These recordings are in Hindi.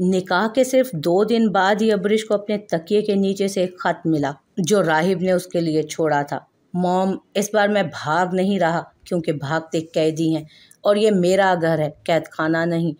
निकाह के सिर्फ दो दिन बाद ही अबरिश को अपने तकिए के नीचे से एक ख़त मिला जो राहिब ने उसके लिए छोड़ा था मॉम इस बार मैं भाग नहीं रहा क्योंकि भागते कैदी हैं और ये मेरा घर है कैद खाना नहीं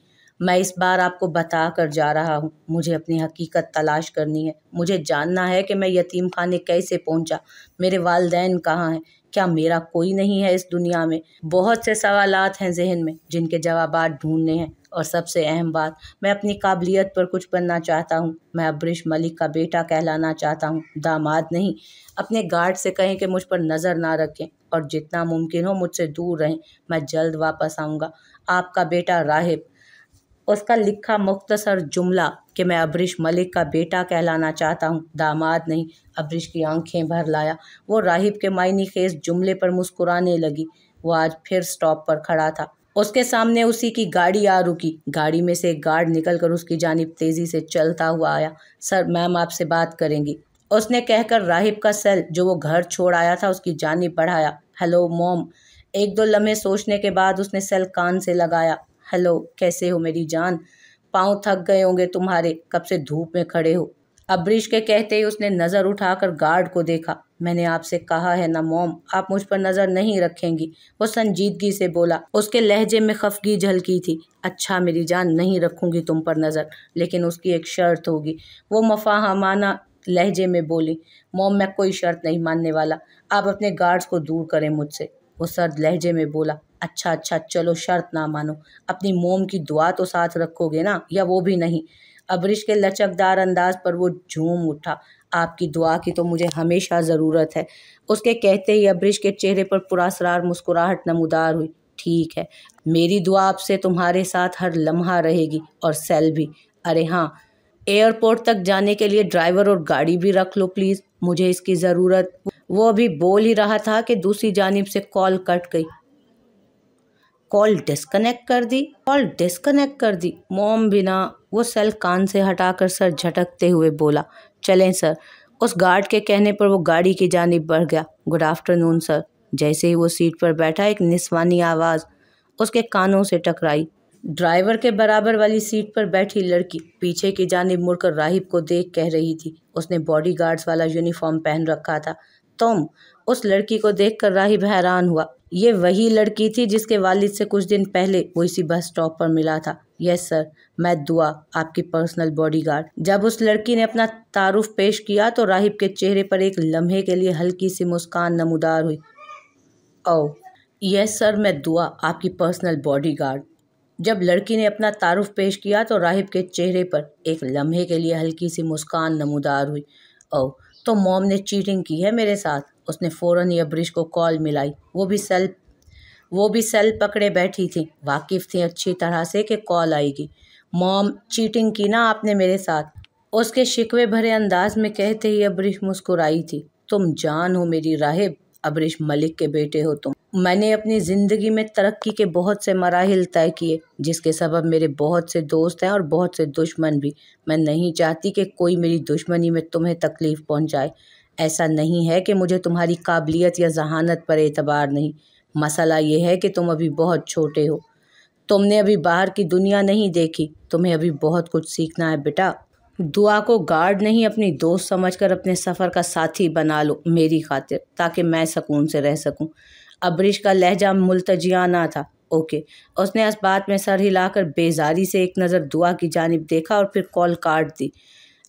मैं इस बार आपको बता कर जा रहा हूँ मुझे अपनी हकीकत तलाश करनी है मुझे जानना है कि मैं यतीम खाने कैसे पहुँचा मेरे वालदेन कहाँ हैं क्या मेरा कोई नहीं है इस दुनिया में बहुत से सवाल हैं जहन में जिनके जवाब ढूंढने हैं और सबसे अहम बात मैं अपनी काबिलियत पर कुछ बनना चाहता हूँ मैं अब्रिश मलिक का बेटा कहलाना चाहता हूँ दामाद नहीं अपने गार्ड से कहें कि मुझ पर नज़र ना रखें और जितना मुमकिन हो मुझसे दूर रहें मैं जल्द वापस आऊँगा आपका बेटा राहिब उसका लिखा मुख्तसर जुमला कि मैं अब्रिश मलिक का बेटा कहलाना चाहता हूँ दामाद नहीं अब्रिश की आंखें भर लाया वो राहिब के मायनी खेस जुमले पर मुस्कुराने लगी वो आज फिर स्टॉप पर खड़ा था उसके सामने उसी की गाड़ी आ रुकी गाड़ी में से गार्ड निकल कर उसकी जानब तेज़ी से चलता हुआ आया सर मैम आपसे बात करेंगी उसने कहकर राहिब का सेल जो वो घर छोड़ आया था उसकी जानब बढ़ाया हेलो मोम एक दो लम्हे सोचने के बाद उसने सेल कान से लगाया हेलो कैसे हो मेरी जान पाँव थक गए होंगे तुम्हारे कब से धूप में खड़े हो अब्रिश के कहते ही उसने नज़र उठाकर गार्ड को देखा मैंने आपसे कहा है ना मोम आप मुझ पर नज़र नहीं रखेंगी वो संजीदगी से बोला उसके लहजे में खफगी झलकी थी अच्छा मेरी जान नहीं रखूंगी तुम पर नज़र लेकिन उसकी एक शर्त होगी वो मफाहमाना लहजे में बोली मोम मैं कोई शर्त नहीं मानने वाला आप अपने गार्ड्स को दूर करें मुझसे वो सर्द लहजे में बोला अच्छा अच्छा चलो शर्त ना मानो अपनी मोम की दुआ तो साथ रखोगे ना या वो भी नहीं अबरिश के लचकदार अंदाज पर वो झूम उठा आपकी दुआ की तो मुझे हमेशा ज़रूरत है उसके कहते ही अब्रिश के चेहरे पर पुरासरार मुस्कुराहट नमदार हुई ठीक है मेरी दुआ आपसे तुम्हारे साथ हर लम्हा रहेगी और सेल भी अरे हाँ एयरपोर्ट तक जाने के लिए ड्राइवर और गाड़ी भी रख लो प्लीज़ मुझे इसकी ज़रूरत वो अभी बोल ही रहा था कि दूसरी जानब से कॉल कट गई कॉल डिस्कनेक्ट कर दी कॉल डिस्कनेक्ट कर दी मोम बिना वो सेल कान से हटाकर सर झटकते हुए बोला चलें सर उस गार्ड के कहने पर वो गाड़ी की जानब बढ़ गया गुड आफ्टरनून सर जैसे ही वो सीट पर बैठा एक निस्वानी आवाज़ उसके कानों से टकराई ड्राइवर के बराबर वाली सीट पर बैठी लड़की पीछे की जानब मुड़कर राहिब को देख कह रही थी उसने बॉडी गार्ड्स वाला यूनिफॉर्म पहन रखा था तुम उस लड़की को देख राहिब हैरान हुआ ये वही लड़की थी जिसके वालिद से कुछ दिन पहले वो इसी बस स्टॉप पर मिला था यस सर मैं दुआ आपकी पर्सनल बॉडीगार्ड जब उस लड़की ने अपना तारुफ पेश किया तो राहिब के चेहरे पर एक लम्हे के लिए हल्की सी मुस्कान नमदार हुई ओ यस सर मैं दुआ आपकी पर्सनल बॉडीगार्ड जब लड़की ने अपना तारुफ पेश किया तो राहिब के चेहरे पर एक लम्हे के लिए हल्की सी मुस्कान नमदार हुई ओ oh, तो मॉम ने चीटिंग की है मेरे साथ उसने फ़ौरन ही अब्रिश को कॉल मिलाई वो भी सेल्फ वो भी सेल पकड़े बैठी थी वाकिफ़ थी अच्छी तरह से कि कॉल आएगी मॉम चीटिंग की ना आपने मेरे साथ उसके शिकवे भरे अंदाज में कहते ही अबरिश मुस्कुराई थी तुम जान हो मेरी राहिब अबरिश मलिक के बेटे हो तुम मैंने अपनी ज़िंदगी में तरक्की के बहुत से मराहल तय किए जिसके सबब मेरे बहुत से दोस्त हैं और बहुत से दुश्मन भी मैं नहीं चाहती कि कोई मेरी दुश्मनी में तुम्हें तकलीफ़ पहुंचाए ऐसा नहीं है कि मुझे तुम्हारी काबिलियत या जहानत पर एतबार नहीं मसला ये है कि तुम अभी बहुत छोटे हो तुमने अभी बाहर की दुनिया नहीं देखी तुम्हें अभी बहुत कुछ सीखना है बेटा दुआ को गार्ड नहीं अपनी दोस्त समझकर अपने सफ़र का साथी बना लो मेरी खातिर ताकि मैं सकून से रह सकूं अबरिश का लहजा मुलतजियाना था ओके उसने इस बात में सर हिलाकर बेजारी से एक नज़र दुआ की जानब देखा और फिर कॉल काट दी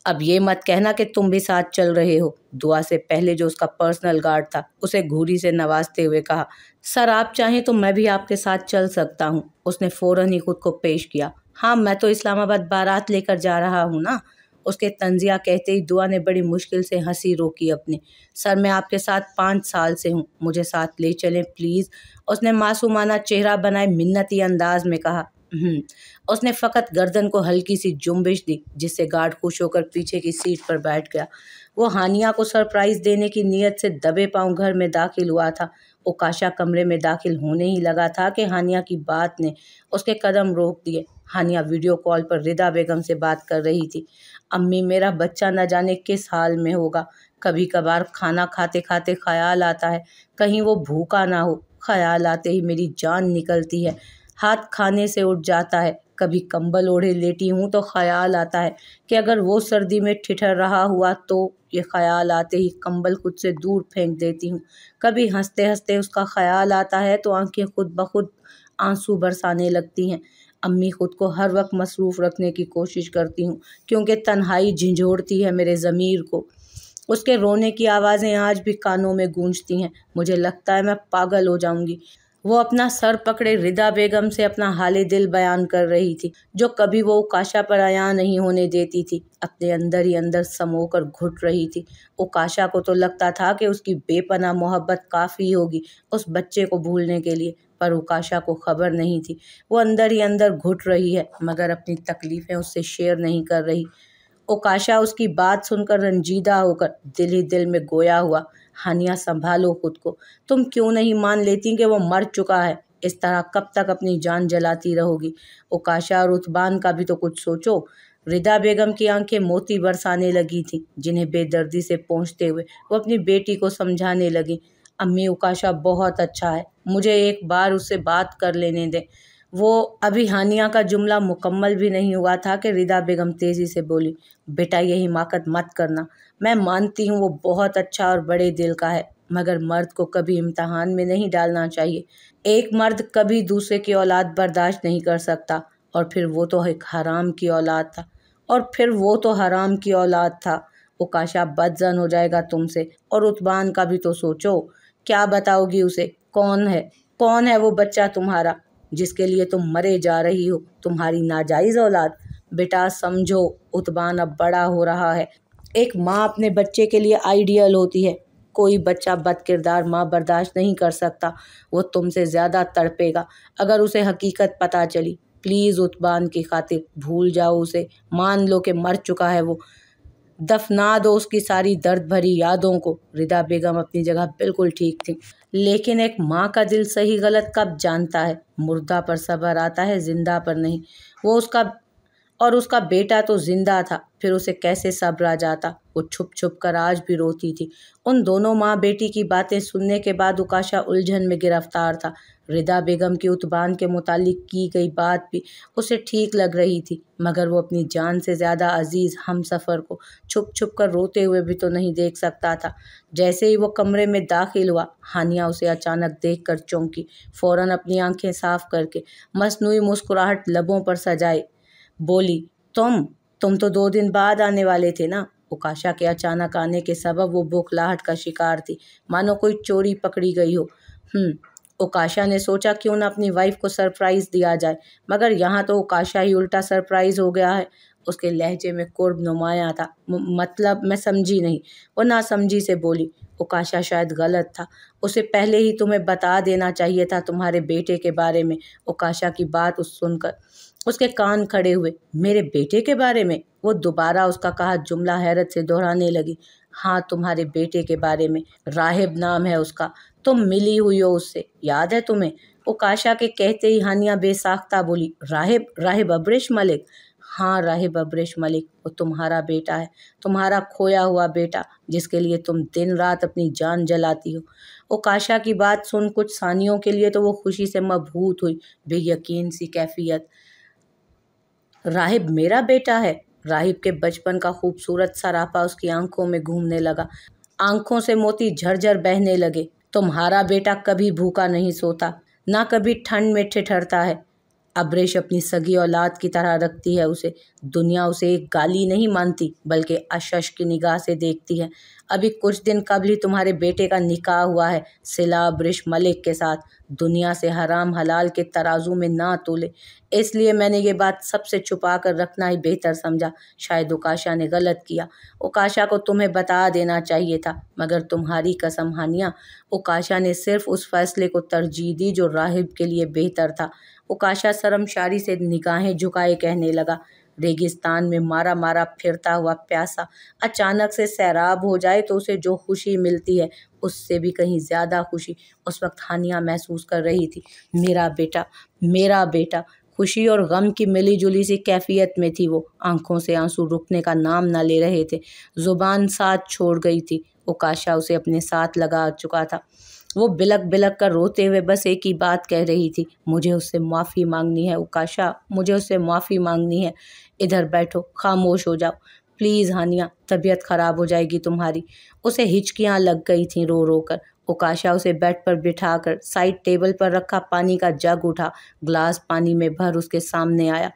अब ये मत कहना कि तुम भी साथ चल रहे हो दुआ से पहले जो उसका पर्सनल गार्ड था उसे घूरी से नवाजते हुए कहा सर आप चाहें तो मैं भी आपके साथ चल सकता हूँ उसने फ़ौरन ही खुद को पेश किया हाँ मैं तो इस्लामाबाद बारात लेकर जा रहा हूँ ना उसके तंजिया कहते ही दुआ ने बड़ी मुश्किल से हंसी रोकी अपने सर मैं आपके साथ पाँच साल से हूँ मुझे साथ ले चलें प्लीज़ उसने मासूमाना चेहरा बनाए मिन्नती अंदाज में कहा हम्म। उसने फ़कत गर्दन को हल्की सी जुम्बिश दी जिससे गार्ड खुश होकर पीछे की सीट पर बैठ गया वो हानिया को सरप्राइज़ देने की नीयत से दबे पाँव घर में दाखिल हुआ था ओकाशा कमरे में दाखिल होने ही लगा था कि हानिया की बात ने उसके कदम रोक दिए हानिया वीडियो कॉल पर रिदा बेगम से बात कर रही थी अम्मी मेरा बच्चा न जाने किस हाल में होगा कभी कभार खाना खाते खाते ख्याल आता है कहीं वो भूखा ना हो ख्याल आते ही मेरी जान निकलती है हाथ खाने से उठ जाता है कभी कंबल ओढ़े लेटी हूँ तो ख्याल आता है कि अगर वो सर्दी में ठिठर रहा हुआ तो ये ख्याल आते ही कंबल खुद से दूर फेंक देती हूँ कभी हंसते हंसते उसका ख्याल आता है तो आंखें खुद ब खुद आंसू बरसाने लगती हैं अम्मी खुद को हर वक्त मसरूफ़ रखने की कोशिश करती हूँ क्योंकि तन्हाई झिझोड़ती है मेरे ज़मीर को उसके रोने की आवाज़ें आज भी कानों में गूंजती हैं मुझे लगता है मैं पागल हो जाऊँगी वो अपना सर पकड़े रिदा बेगम से अपना हाल दिल बयान कर रही थी जो कभी वो उकाशा पर आया नहीं होने देती थी अपने अंदर ही अंदर समो कर घुट रही थी उकाशा को तो लगता था कि उसकी बेपना मोहब्बत काफ़ी होगी उस बच्चे को भूलने के लिए पर उकाशा को खबर नहीं थी वो अंदर ही अंदर घुट रही है मगर अपनी तकलीफ़ें उससे शेयर नहीं कर रही उकाशा उसकी बात सुनकर रंजीदा होकर दिल ही दिल में गोया हुआ हानिया संभालो खुद को तुम क्यों नहीं मान लेती कि वो मर चुका है इस तरह कब तक अपनी जान जलाती रहोगी उकाशा और उत्बान का भी तो कुछ सोचो रिदा बेगम की आंखें मोती बरसाने लगी थीं जिन्हें बेदर्दी से पहुंचते हुए वो अपनी बेटी को समझाने लगी अम्मी उकाशा बहुत अच्छा है मुझे एक बार उससे बात कर लेने दें वो अभी हानिया का जुमला मुकम्मल भी नहीं हुआ था कि रिदा बेगम तेज़ी से बोली बेटा ये हिमाकत मत करना मैं मानती हूँ वो बहुत अच्छा और बड़े दिल का है मगर मर्द को कभी इम्तहान में नहीं डालना चाहिए एक मर्द कभी दूसरे की औलाद बर्दाश्त नहीं कर सकता और फिर वो तो एक हराम की औलाद था और फिर वो तो हराम की औलाद था वो काशा बदजन हो जाएगा तुमसे और उत्बान का भी तो सोचो क्या बताओगी उसे कौन है कौन है वो बच्चा तुम्हारा जिसके लिए तुम मरे जा रही हो तुम्हारी नाजायज़ औलाद बेटा समझो उतबान अब बड़ा हो रहा है एक माँ अपने बच्चे के लिए आइडियल होती है कोई बच्चा बद किरदार माँ बर्दाश्त नहीं कर सकता वो तुमसे ज़्यादा तड़पेगा अगर उसे हकीकत पता चली प्लीज़ उत्बान की खातिर भूल जाओ उसे मान लो कि मर चुका है वो दफना दो उसकी सारी दर्द भरी यादों को रिदा बेगम अपनी जगह बिल्कुल ठीक थी लेकिन एक माँ का दिल सही गलत कब जानता है मुर्दा पर सबर आता है जिंदा पर नहीं वो उसका और उसका बेटा तो जिंदा था फिर उसे कैसे सब्र आ जाता वो छुप छुप कर आज भी रोती थी उन दोनों माँ बेटी की बातें सुनने के बाद उकाशा उलझन में गिरफ्तार था रिदा बेगम की उत्बान के मुतालिक की गई बात भी उसे ठीक लग रही थी मगर वो अपनी जान से ज़्यादा अजीज़ हम सफ़र को छुप छुप कर रोते हुए भी तो नहीं देख सकता था जैसे ही वो कमरे में दाखिल हुआ हानिया उसे अचानक देख कर चौंकी फ़ौर अपनी आंखें साफ करके मसनू मुस्कुराहट लबों पर सजाए बोली तुम तुम तो दो दिन बाद आने वाले थे ना उकाशा के अचानक आने के सबब वो बौखलाहट का शिकार थी मानो कोई चोरी पकड़ी गई हो हम्म। उकाशा ने सोचा क्यों ना अपनी वाइफ को सरप्राइज़ दिया जाए मगर यहाँ तो उकाशा ही उल्टा सरप्राइज़ हो गया है उसके लहजे में कुर्ब नुमाया था मतलब मैं समझी नहीं वो ना समझी से बोली उकाशा शायद गलत था उसे पहले ही तुम्हें बता देना चाहिए था तुम्हारे बेटे के बारे में उकाशा की बात उस सुनकर उसके कान खड़े हुए मेरे बेटे के बारे में वो दोबारा उसका कहा जुमला हैरत से दोहराने लगी हाँ तुम्हारे बेटे के बारे में राहिब नाम है उसका तुम मिली हुई हो उससे याद है तुम्हें वो काशा के कहते ही हानिया बेसाख्ता बोली राहिब राहिब अब्रेश मलिक हाँ राहिब अब्रेश मलिक वो तुम्हारा बेटा है तुम्हारा खोया हुआ बेटा जिसके लिए तुम दिन रात अपनी जान जलाती हो वो काशा की बात सुन कुछ सानियों के लिए तो वो खुशी से मबहूत हुई बेयकीन सी कैफियत राहिब मेरा बेटा है राहिब के बचपन का खूबसूरत सरापा उसकी आंखों में घूमने लगा आंखों से मोती झरझर बहने लगे तुम्हारा बेटा कभी भूखा नहीं सोता ना कभी ठंड में ठिठरता है अब्रेश अपनी सगी औलाद की तरह रखती है उसे दुनिया उसे एक गाली नहीं मानती बल्कि अशश की निगाह से देखती है अभी कुछ दिन कबल ही तुम्हारे बेटे का निकाह हुआ है सिला ब्रिश मलिक के साथ दुनिया से हराम हलाल के तराजू में ना तोले इसलिए मैंने ये बात सबसे छुपा कर रखना ही बेहतर समझा शायद उकाशा ने गलत किया उकाशा को तुम्हें बता देना चाहिए था मगर तुम्हारी कसम हानिया उकाशा ने सिर्फ उस फैसले को तरजीह दी जो राहिब के लिए बेहतर था उकाशा शर्मशारी से निगाहें झुकाए कहने लगा रेगिस्तान में मारा मारा फिरता हुआ प्यासा अचानक से सैराब हो जाए तो उसे जो खुशी मिलती है उससे भी कहीं ज़्यादा खुशी उस वक्त हानिया महसूस कर रही थी मेरा बेटा मेरा बेटा खुशी और गम की मिली जुली सी कैफियत में थी वो आंखों से आंसू रुकने का नाम ना ले रहे थे ज़ुबान साथ छोड़ गई थी वो काशा उसे अपने साथ लगा चुका था वो बिलक बिलक कर रोते हुए बस एक ही बात कह रही थी मुझे उससे माफ़ी मांगनी है उकाशा मुझे उससे माफ़ी मांगनी है इधर बैठो खामोश हो जाओ प्लीज़ हानिया तबीयत ख़राब हो जाएगी तुम्हारी उसे हिचकियाँ लग गई थी रो रो कर उकाशा उसे बेड पर बिठा कर साइड टेबल पर रखा पानी का जग उठा ग्लास पानी में भर उसके सामने आया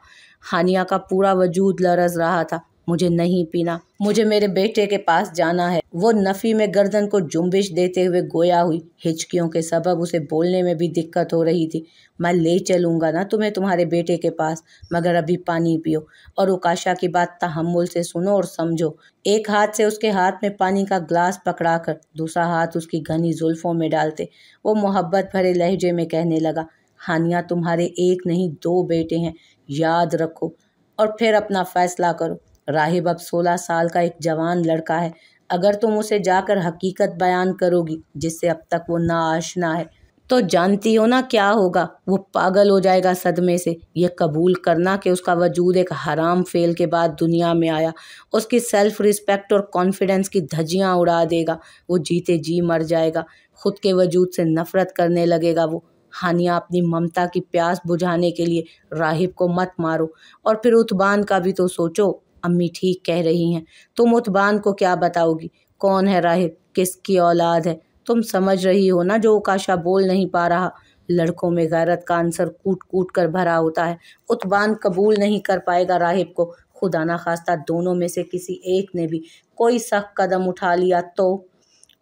हानिया का पूरा वजूद लरस रहा था मुझे नहीं पीना मुझे मेरे बेटे के पास जाना है वो नफ़ी में गर्दन को जुम्बिश देते हुए गोया हुई हिचकियों के सबब उसे बोलने में भी दिक्कत हो रही थी मैं ले चलूँगा ना तुम्हें तुम्हारे बेटे के पास मगर अभी पानी पियो और उकाशा की बात तहमुल से सुनो और समझो एक हाथ से उसके हाथ में पानी का ग्लास पकड़ा कर दूसरा हाथ उसकी घनी जुल्फ़ों में डालते वो मोहब्बत भरे लहजे में कहने लगा हानिया तुम्हारे एक नहीं दो बेटे हैं याद रखो और फिर अपना फ़ैसला करो राहिब अब सोलह साल का एक जवान लड़का है अगर तुम उसे जाकर हकीकत बयान करोगी जिससे अब तक वो नाआशना है तो जानती हो ना क्या होगा वो पागल हो जाएगा सदमे से यह कबूल करना कि उसका वजूद एक हराम फेल के बाद दुनिया में आया उसकी सेल्फ रिस्पेक्ट और कॉन्फिडेंस की धजियाँ उड़ा देगा वो जीते जी मर जाएगा खुद के वजूद से नफरत करने लगेगा वो हानिया अपनी ममता की प्यास बुझाने के लिए राहिब को मत मारो और फिर उत्बान का भी तो सोचो अम्मी ठीक कह रही हैं तुम उत्बान को क्या बताओगी कौन है राहिब किसकी औलाद है तुम समझ रही हो ना जो उकाशा बोल नहीं पा रहा लड़कों में गैरत का आंसर कूट कूट कर भरा होता है उत्बान कबूल नहीं कर पाएगा राहिब को खुदा ना खास्ता दोनों में से किसी एक ने भी कोई सख्त कदम उठा लिया तो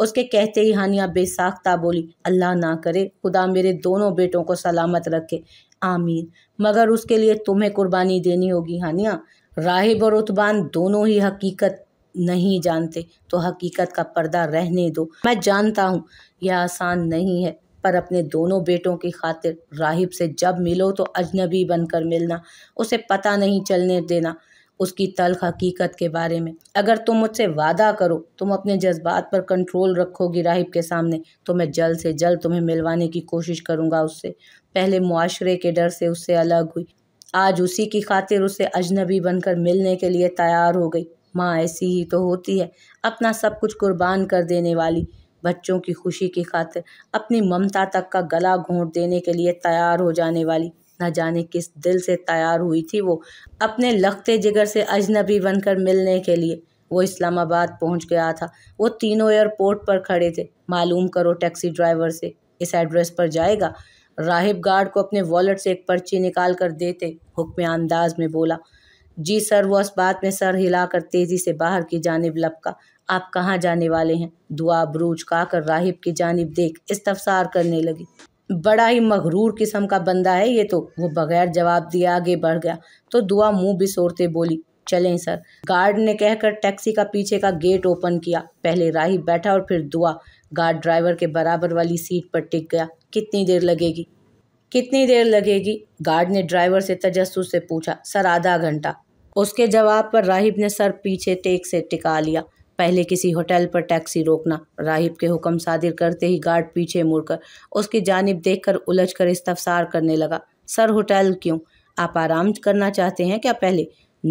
उसके कहते ही हानिया बेसाख्ता बोली अल्लाह ना करे खुदा मेरे दोनों बेटों को सलामत रखे आमीन मगर उसके लिए तुम्हें कुर्बानी देनी होगी हानिया राहिब और उत्बान दोनों ही हकीकत नहीं जानते तो हकीकत का पर्दा रहने दो मैं जानता हूँ यह आसान नहीं है पर अपने दोनों बेटों की खातिर राहिब से जब मिलो तो अजनबी बनकर मिलना उसे पता नहीं चलने देना उसकी तलख हकीकत के बारे में अगर तुम मुझसे वादा करो तुम अपने जज्बात पर कंट्रोल रखोगी राहिब के सामने तो मैं जल्द से जल्द तुम्हें मिलवाने की कोशिश करूंगा उससे पहले मुआशरे के डर से उससे अलग हुई आज उसी की खातिर उसे अजनबी बनकर मिलने के लिए तैयार हो गई माँ ऐसी ही तो होती है अपना सब कुछ कुर्बान कर देने वाली बच्चों की खुशी की खातिर अपनी ममता तक का गला घोंट देने के लिए तैयार हो जाने वाली न जाने किस दिल से तैयार हुई थी वो अपने लगते जिगर से अजनबी बनकर मिलने के लिए वो इस्लामाबाद पहुंच गया था वो तीनों एयरपोर्ट पर खड़े थे मालूम करो टैक्सी ड्राइवर से इस एड्रेस पर जाएगा राहिब गार्ड को अपने वॉलेट से एक पर्ची निकाल कर देते हुक्म अंदाज में बोला जी सर वो उस बात में सर हिलाकर तेज़ी से बाहर की जानब लपका आप कहाँ जाने वाले हैं दुआ बरूज काकर राहिब की जानब देख इस्तफसार करने लगी बड़ा ही मगरूर किस्म का बंदा है ये तो वो बगैर जवाब दिए आगे बढ़ गया तो दुआ मुंह सोरते बोली चलें सर गार्ड ने कहकर टैक्सी का पीछे का गेट ओपन किया पहले राहिब बैठा और फिर दुआ गार्ड ड्राइवर के बराबर वाली सीट पर टिक गया कितनी देर लगेगी कितनी देर लगेगी गार्ड ने ड्राइवर से तजस्सुस से पूछा सर आधा घंटा उसके जवाब पर राहिब ने सर पीछे टेक से टिका लिया पहले किसी होटल पर टैक्सी रोकना राहिब के हुक्म सादिर करते ही गार्ड पीछे मुड़कर उसकी जानब देख कर उलझ कर इस्तफसार करने लगा सर होटल क्यों आप आराम करना चाहते हैं क्या पहले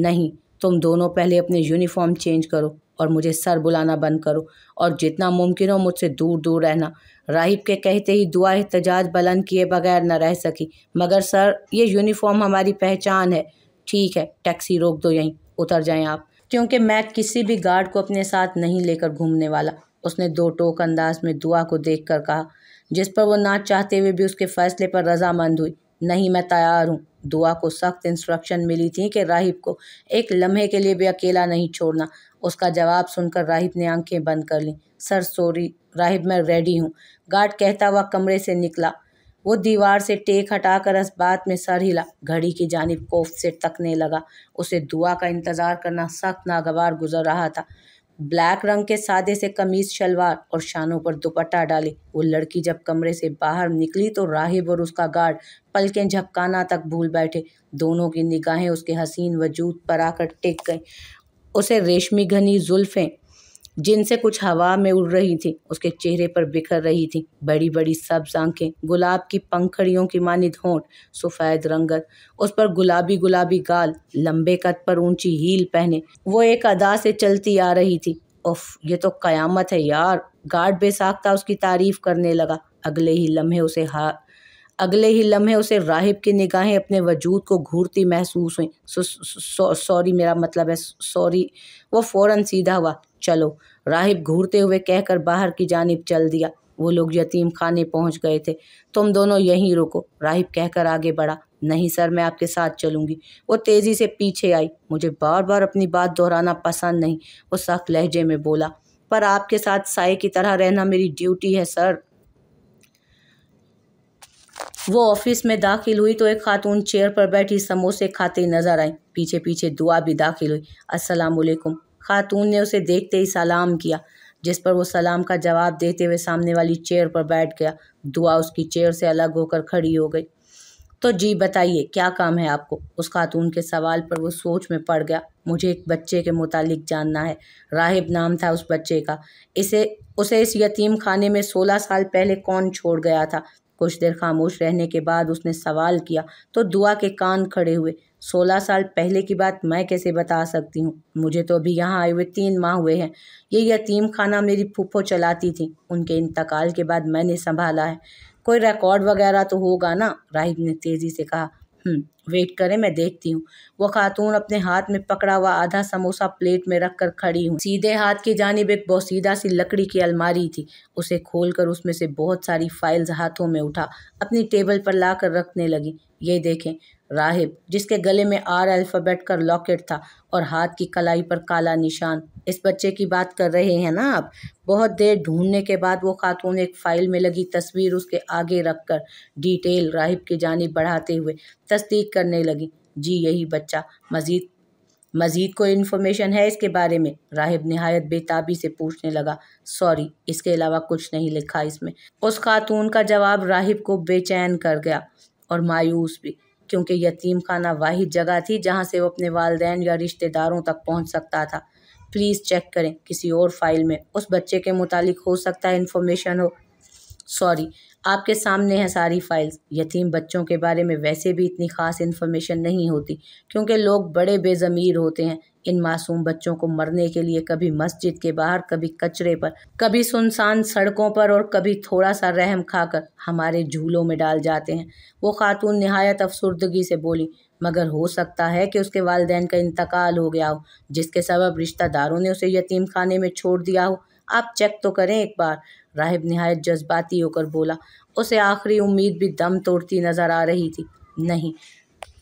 नहीं तुम दोनों पहले अपने यूनिफॉर्म चेंज करो और मुझे सर बुलाना बंद करो और जितना मुमकिन हो मुझसे दूर दूर रहना राहिब के कहते ही दुआ एहतजाज बुलंद किए बगैर न रह सकी मगर सर ये यूनिफॉर्म हमारी पहचान है ठीक है टैक्सी रोक दो यहीं उतर जाएं आप क्योंकि मैं किसी भी गार्ड को अपने साथ नहीं लेकर घूमने वाला उसने दो टोक अंदाज में दुआ को देख कर कहा जिस पर वो ना चाहते हुए भी उसके फैसले पर रजामंद हुई नहीं मैं तैयार हूँ दुआ को सख्त इंस्ट्रक्शन मिली थी कि राहिब को एक लम्हे के लिए भी अकेला नहीं छोड़ना उसका जवाब सुनकर राहिब ने आंखें बंद कर लीं सर सॉरी राहिब मैं रेडी हूँ गार्ड कहता हुआ कमरे से निकला वो दीवार से टेक हटाकर बात में सर हिला घड़ी की जानब कोफ से तकने लगा उसे दुआ का इंतज़ार करना सख्त नागवार गुजर रहा था ब्लैक रंग के सादे से कमीज शलवार और शानों पर दुपट्टा डाली वो लड़की जब कमरे से बाहर निकली तो राहिब और उसका गार्ड पलकें झपकाना तक भूल बैठे दोनों की निगाहें उसके हसीन वजूद पर आकर टिक गईं उसे रेशमी घनी जुल्फ़ें जिनसे कुछ हवा में उड़ रही थी उसके चेहरे पर बिखर रही थी बड़ी बड़ी सब्ज आंखें गुलाब की पंखड़ियों की मानिद होंठ सफ़ेद रंगत उस पर गुलाबी गुलाबी गाल लंबे कद पर ऊंची हील पहने वो एक अदा से चलती आ रही थी उफ ये तो कयामत है यार गार्ड बेसाख्ता उसकी तारीफ करने लगा अगले ही लम्हे उसे हा अगले ही लम्हे उसे राहिब की निगाहें अपने वजूद को घूरती महसूस हुई सॉरी मेरा मतलब है सॉरी वो फ़ौर सीधा हुआ चलो राहिब घूरते हुए कहकर बाहर की जानब चल दिया वो लोग यतीम खाने पहुंच गए थे तुम दोनों यहीं रुको राहिब कहकर आगे बढ़ा नहीं सर मैं आपके साथ चलूंगी वो तेज़ी से पीछे आई मुझे बार बार अपनी बात दोहराना पसंद नहीं वो सख्त लहजे में बोला पर आपके साथ साय की तरह रहना मेरी ड्यूटी है सर वो ऑफिस में दाखिल हुई तो एक खातून चेयर पर बैठी समोसे खाते नजर आई पीछे पीछे दुआ भी दाखिल हुई असलकुम खातून ने उसे देखते ही सलाम किया जिस पर वो सलाम का जवाब देते हुए सामने वाली चेयर पर बैठ गया दुआ उसकी चेयर से अलग होकर खड़ी हो गई तो जी बताइए क्या काम है आपको उस खातून के सवाल पर वो सोच में पड़ गया मुझे एक बच्चे के मुतालिक जानना है राहिब नाम था उस बच्चे का इसे उसे इस यतीम खाने में सोलह साल पहले कौन छोड़ गया था कुछ देर खामोश रहने के बाद उसने सवाल किया तो दुआ के कान खड़े हुए सोलह साल पहले की बात मैं कैसे बता सकती हूँ मुझे तो अभी यहाँ आए हुए तीन माह हुए हैं ये यतीम खाना मेरी फूफो चलाती थी उनके इंतकाल के बाद मैंने संभाला है कोई रिकॉर्ड वगैरह तो होगा ना राहिब ने तेज़ी से कहा वेट हम्म, करें मैं देखती हूँ वो खातून अपने हाथ में पकड़ा हुआ आधा समोसा प्लेट में रख कर खड़ी हूँ सीधे हाथ की जानब एक बहुत सीधा सी लकड़ी की अलमारी थी उसे खोल कर उसमें से बहुत सारी फाइल्स हाथों में उठा अपनी टेबल पर ला कर रखने लगी ये देखें राहिब जिसके गले में आर अल्फ़ाबेट का लॉकेट था और हाथ की कलाई पर काला निशान इस बच्चे की बात कर रहे हैं ना आप बहुत देर ढूंढने के बाद वो खातून एक फ़ाइल में लगी तस्वीर उसके आगे रख कर डिटेल राहिब की जानब बढ़ाते हुए तस्दीक करने लगी जी यही बच्चा मज़ीद मज़ीद कोई इन्फॉर्मेशन है इसके बारे में राहिब नहायत बेताबी से पूछने लगा सॉरी इसके अलावा कुछ नहीं लिखा इसमें उस खातून का जवाब राहिब को बेचैन कर गया और मायूस भी क्योंकि यतीम खाना वाहि जगह थी जहाँ से वो अपने वालदेन या रिश्तेदारों तक पहुँच सकता था प्लीज़ चेक करें किसी और फाइल में उस बच्चे के मुतालिक हो सकता है इन्फॉर्मेशन हो सॉरी आपके सामने हैं सारी फाइल्स यतीम बच्चों के बारे में वैसे भी इतनी ख़ास इन्फॉर्मेशन नहीं होती क्योंकि लोग बड़े बेज़मीर होते हैं इन मासूम बच्चों को मरने के लिए कभी मस्जिद के बाहर कभी कचरे पर कभी सुनसान सड़कों पर और कभी थोड़ा सा रहम खाकर हमारे झूलों में डाल जाते हैं वो खातून नहायत अफसरदगी से बोली मगर हो सकता है कि उसके वालदेन का इंतकाल हो गया हो जिसके सबब रिश्तेदारों ने उसे यतीम खाने में छोड़ दिया हो आप चेक तो करें एक बार राहिब नहायत जज्बाती होकर बोला उसे आखिरी उम्मीद भी दम तोड़ती नज़र आ रही थी नहीं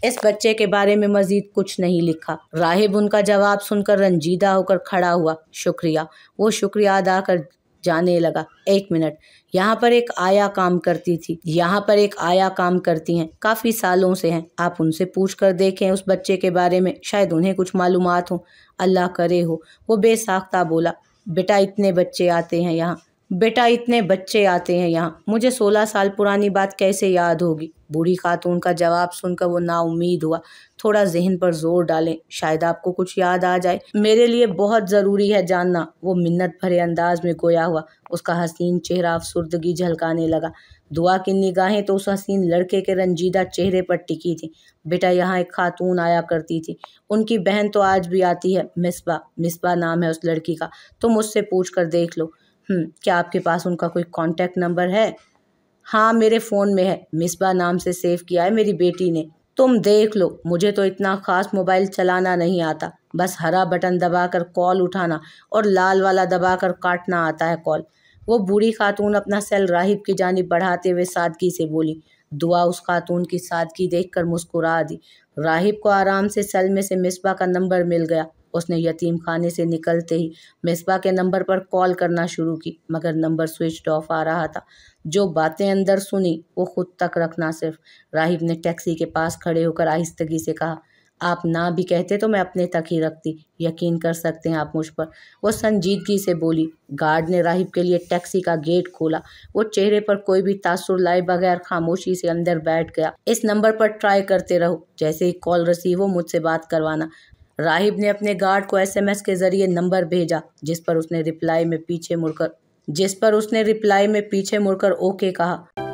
इस बच्चे के बारे में मजीद कुछ नहीं लिखा राहिब उनका जवाब सुनकर रंजीदा होकर खड़ा हुआ शुक्रिया वो शुक्रिया अदा कर जाने लगा एक मिनट यहाँ पर एक आया काम करती थी यहाँ पर एक आया काम करती हैं काफ़ी सालों से हैं आप उनसे पूछ कर देखें उस बच्चे के बारे में शायद उन्हें कुछ मालूम हो अल्लाह करे हो वो बेसाख्ता बोला बेटा इतने बच्चे आते हैं यहाँ बेटा इतने बच्चे आते हैं यहाँ मुझे सोलह साल पुरानी बात कैसे याद होगी बूढ़ी खातून का जवाब सुनकर वो नाउमीद हुआ थोड़ा जहन पर जोर डालें शायद आपको कुछ याद आ जाए मेरे लिए बहुत ज़रूरी है जानना वो मिन्नत भरे अंदाज में गोया हुआ उसका हसीन चेहरा अफसरदगी झलकाने लगा दुआ की निगाहें तो उस हसीन लड़के के रंजीदा चेहरे पर टिकी थी बेटा यहाँ एक खातून आया करती थी उनकी बहन तो आज भी आती है मिसबा मिसबा नाम है उस लड़की का तुम उससे पूछ कर देख लो हम्म, क्या आपके पास उनका कोई कांटेक्ट नंबर है हाँ मेरे फ़ोन में है मिसबा नाम से सेव किया है मेरी बेटी ने तुम देख लो मुझे तो इतना ख़ास मोबाइल चलाना नहीं आता बस हरा बटन दबाकर कॉल उठाना और लाल वाला दबाकर काटना आता है कॉल वो बूढ़ी खातून अपना सेल राहिब की जानब बढ़ाते हुए सादगी से बोली दुआ उस खातून की सादगी देख कर मुस्कुरा दी राहिब को आराम से सेल में से मिसबा का नंबर मिल गया उसने यतीम खाने से निकलते ही मिसबा के नंबर पर कॉल करना शुरू की मगर नंबर स्विच ऑफ आ रहा था जो बातें अंदर सुनी वो खुद तक रखना सिर्फ राहिब ने टैक्सी के पास खड़े होकर आहिस्तगी से कहा आप ना भी कहते तो मैं अपने तक ही रखती यकीन कर सकते हैं आप मुझ पर वो संजीदगी से बोली गार्ड ने राहिब के लिए टैक्सी का गेट खोला वो चेहरे पर कोई भी तासुर लाए बगैर खामोशी से अंदर बैठ गया इस नंबर पर ट्राई करते रहो जैसे ही कॉल रसीव हो मुझसे बात करवाना राहिब ने अपने गार्ड को एसएमएस के जरिए नंबर भेजा जिस पर उसने रिप्लाई में पीछे मुड़कर जिस पर उसने रिप्लाई में पीछे मुड़कर ओके कहा